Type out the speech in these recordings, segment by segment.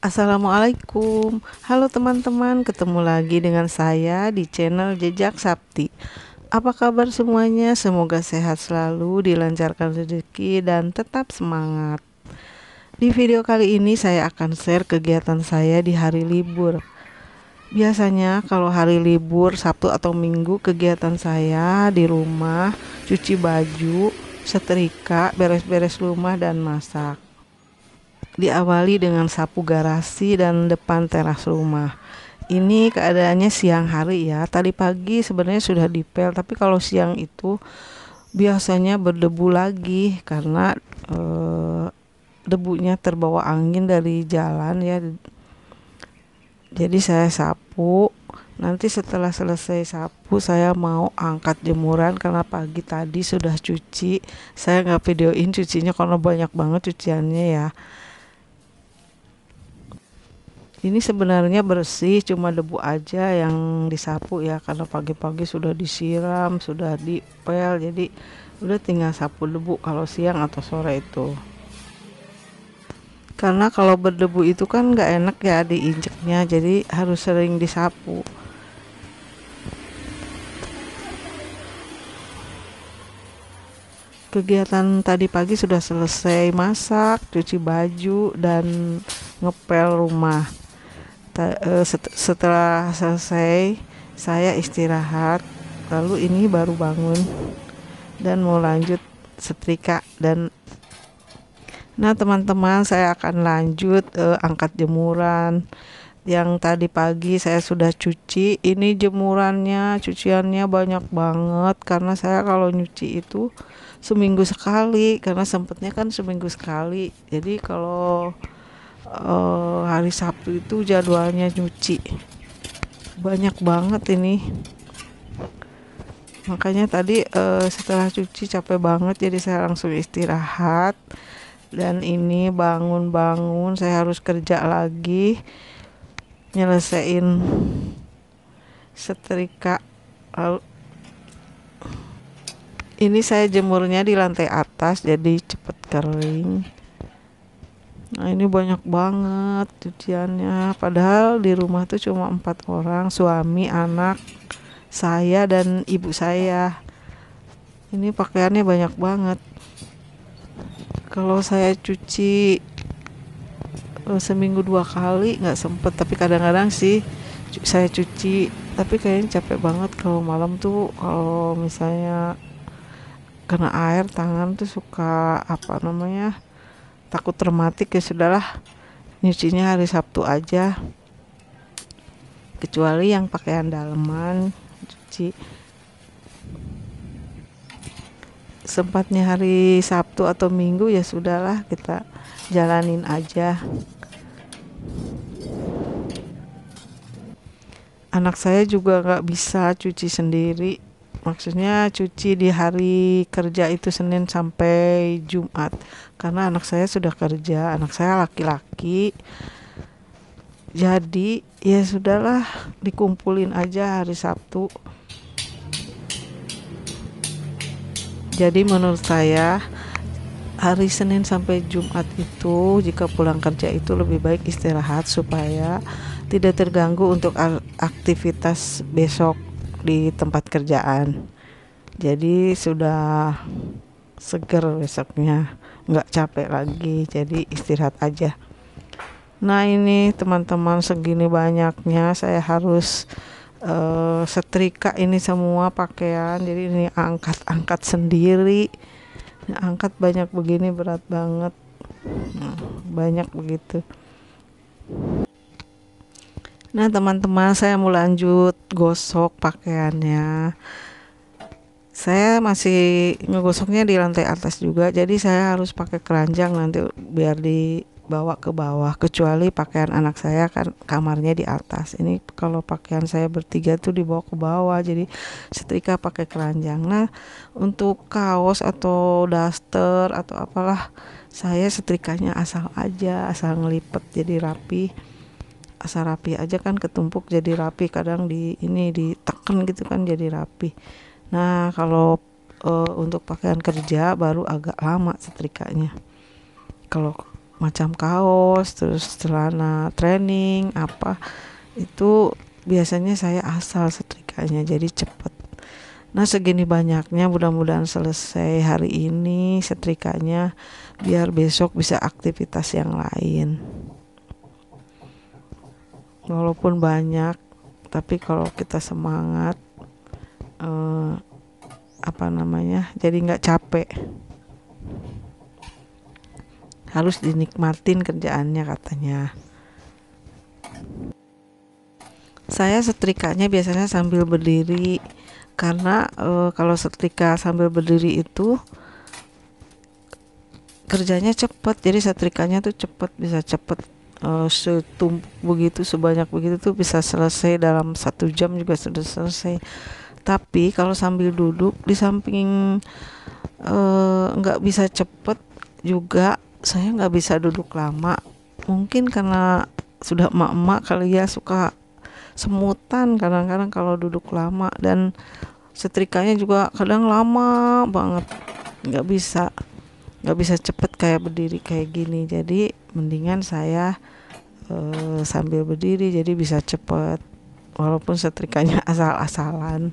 Assalamualaikum Halo teman-teman Ketemu lagi dengan saya di channel Jejak Sabti Apa kabar semuanya? Semoga sehat selalu Dilancarkan rezeki dan tetap semangat Di video kali ini saya akan share kegiatan saya di hari libur Biasanya kalau hari libur Sabtu atau Minggu Kegiatan saya di rumah Cuci baju Setrika, beres-beres rumah dan masak diawali dengan sapu garasi dan depan teras rumah. Ini keadaannya siang hari ya. Tadi pagi sebenarnya sudah dipel, tapi kalau siang itu biasanya berdebu lagi karena e, debunya terbawa angin dari jalan ya. Jadi saya sapu. Nanti setelah selesai sapu saya mau angkat jemuran karena pagi tadi sudah cuci. Saya nggak videoin cucinya karena banyak banget cuciannya ya ini sebenarnya bersih cuma debu aja yang disapu ya karena pagi-pagi sudah disiram sudah dipel jadi udah tinggal sapu debu kalau siang atau sore itu karena kalau berdebu itu kan nggak enak ya diinjeknya jadi harus sering disapu kegiatan tadi pagi sudah selesai masak, cuci baju, dan ngepel rumah. Eh, setelah selesai saya istirahat lalu ini baru bangun dan mau lanjut setrika dan nah teman-teman saya akan lanjut eh, angkat jemuran yang tadi pagi saya sudah cuci ini jemurannya cuciannya banyak banget karena saya kalau nyuci itu seminggu sekali karena sempatnya kan seminggu sekali jadi kalau uh, hari Sabtu itu jadwalnya nyuci banyak banget ini makanya tadi uh, setelah cuci capek banget jadi saya langsung istirahat dan ini bangun-bangun saya harus kerja lagi nyelesain setrika lalu ini saya jemurnya di lantai atas jadi cepet kering nah ini banyak banget cuciannya padahal di rumah tuh cuma empat orang suami anak saya dan ibu saya ini pakaiannya banyak banget kalau saya cuci eh, seminggu dua kali nggak sempet tapi kadang-kadang sih saya cuci tapi kayaknya capek banget kalau malam tuh kalau misalnya kena air tangan tuh suka apa namanya takut termatik ya sudahlah nyucinya hari Sabtu aja kecuali yang pakaian dalaman, cuci sempatnya hari Sabtu atau Minggu ya sudahlah kita jalanin aja anak saya juga nggak bisa cuci sendiri maksudnya cuci di hari kerja itu Senin sampai Jumat karena anak saya sudah kerja anak saya laki-laki jadi ya sudahlah dikumpulin aja hari Sabtu jadi menurut saya hari Senin sampai Jumat itu jika pulang kerja itu lebih baik istirahat supaya tidak terganggu untuk aktivitas besok di tempat kerjaan jadi sudah seger besoknya nggak capek lagi jadi istirahat aja nah ini teman-teman segini banyaknya saya harus uh, setrika ini semua pakaian jadi ini angkat-angkat sendiri angkat banyak begini berat banget nah, banyak begitu Nah teman-teman saya mau lanjut gosok pakaiannya Saya masih ngegosoknya di lantai atas juga Jadi saya harus pakai keranjang nanti biar dibawa ke bawah Kecuali pakaian anak saya kan kamarnya di atas Ini kalau pakaian saya bertiga tuh dibawa ke bawah Jadi setrika pakai keranjang Nah untuk kaos atau daster atau apalah Saya setrikanya asal aja Asal ngelipet jadi rapi asal rapi aja kan ketumpuk jadi rapi kadang di ini ditekan gitu kan jadi rapi nah kalau e, untuk pakaian kerja baru agak lama setrikanya kalau macam kaos terus celana training apa itu biasanya saya asal setrikanya jadi cepet. Nah segini banyaknya mudah-mudahan selesai hari ini setrikanya biar besok bisa aktivitas yang lain walaupun banyak tapi kalau kita semangat eh, apa namanya jadi nggak capek harus dinikmatin kerjaannya katanya saya setrikanya biasanya sambil berdiri karena e, kalau setrika sambil berdiri itu kerjanya cepet jadi setrikanya tuh cepet bisa cepet uh, eh, setumpuk begitu sebanyak begitu tuh bisa selesai dalam satu jam juga sudah selesai tapi kalau sambil duduk di samping eh, nggak uh, bisa cepet juga saya nggak bisa duduk lama mungkin karena sudah emak-emak kali ya suka semutan kadang-kadang kalau duduk lama dan setrikanya juga kadang lama banget nggak bisa nggak bisa cepet kayak berdiri kayak gini jadi mendingan saya uh, sambil berdiri jadi bisa cepet walaupun setrikanya asal-asalan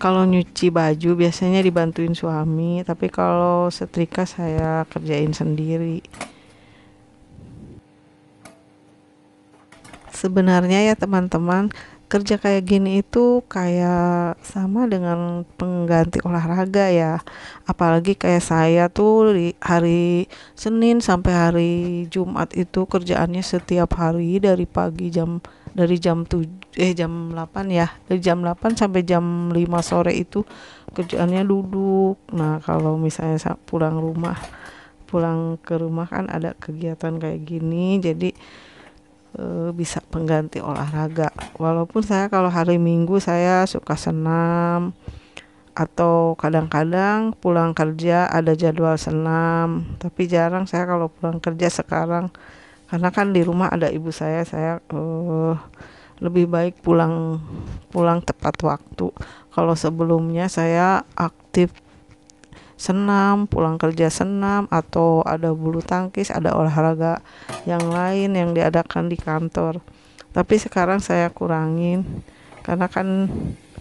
kalau nyuci baju biasanya dibantuin suami tapi kalau setrika saya kerjain sendiri sebenarnya ya teman-teman kerja kayak gini itu kayak sama dengan pengganti olahraga ya apalagi kayak saya tuh di hari Senin sampai hari Jumat itu kerjaannya setiap hari dari pagi jam dari jam 7 eh jam 8 ya dari jam 8 sampai jam 5 sore itu kerjaannya duduk nah kalau misalnya pulang rumah pulang ke rumah kan ada kegiatan kayak gini jadi Eh, bisa pengganti olahraga. Walaupun saya kalau hari Minggu saya suka senam atau kadang-kadang pulang kerja ada jadwal senam, tapi jarang saya kalau pulang kerja sekarang karena kan di rumah ada ibu saya, saya e, lebih baik pulang pulang tepat waktu. Kalau sebelumnya saya aktif senam, pulang kerja senam, atau ada bulu tangkis, ada olahraga yang lain yang diadakan di kantor. Tapi sekarang saya kurangin karena kan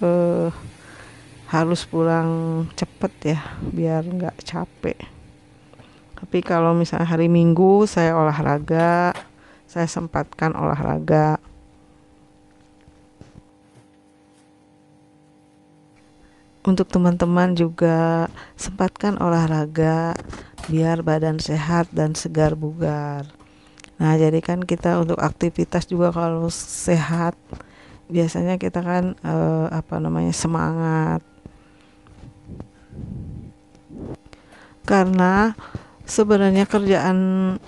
eh, harus pulang cepet ya biar nggak capek. Tapi kalau misalnya hari Minggu saya olahraga, saya sempatkan olahraga untuk teman-teman juga sempatkan olahraga biar badan sehat dan segar bugar. Nah, jadi kan kita untuk aktivitas juga kalau sehat biasanya kita kan eh, apa namanya semangat. Karena sebenarnya kerjaan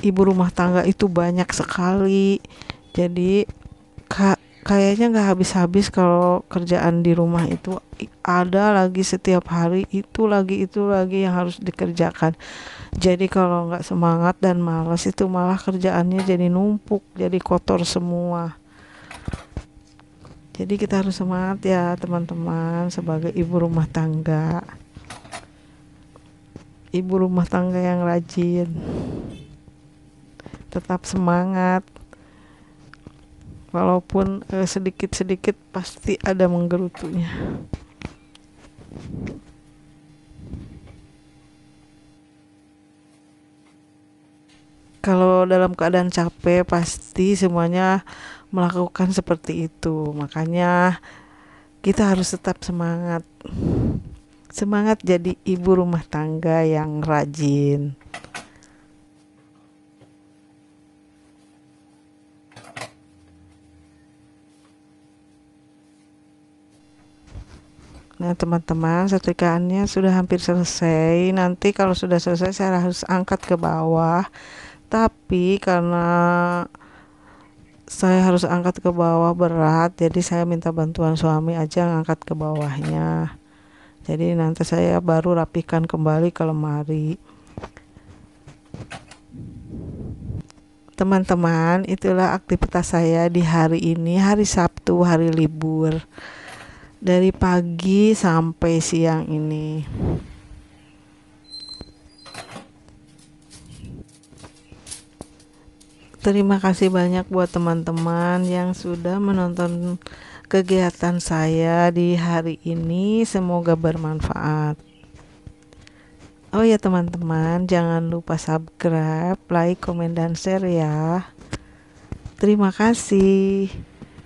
ibu rumah tangga itu banyak sekali. Jadi kayaknya nggak habis-habis kalau kerjaan di rumah itu ada lagi setiap hari itu lagi itu lagi yang harus dikerjakan jadi kalau nggak semangat dan malas itu malah kerjaannya jadi numpuk jadi kotor semua jadi kita harus semangat ya teman-teman sebagai ibu rumah tangga ibu rumah tangga yang rajin tetap semangat walaupun eh, sedikit-sedikit eh, pasti ada menggerutunya kalau dalam keadaan capek pasti semuanya melakukan seperti itu makanya kita harus tetap semangat semangat jadi ibu rumah tangga yang rajin Nah, teman-teman, setrikaannya sudah hampir selesai. Nanti kalau sudah selesai saya harus angkat ke bawah. Tapi karena saya harus angkat ke bawah berat, jadi saya minta bantuan suami aja angkat ke bawahnya. Jadi nanti saya baru rapikan kembali ke lemari. Teman-teman, itulah aktivitas saya di hari ini, hari Sabtu, hari libur dari pagi sampai siang ini. Terima kasih banyak buat teman-teman yang sudah menonton kegiatan saya di hari ini. Semoga bermanfaat. Oh ya teman-teman, jangan lupa subscribe, like, komen, dan share ya. Terima kasih.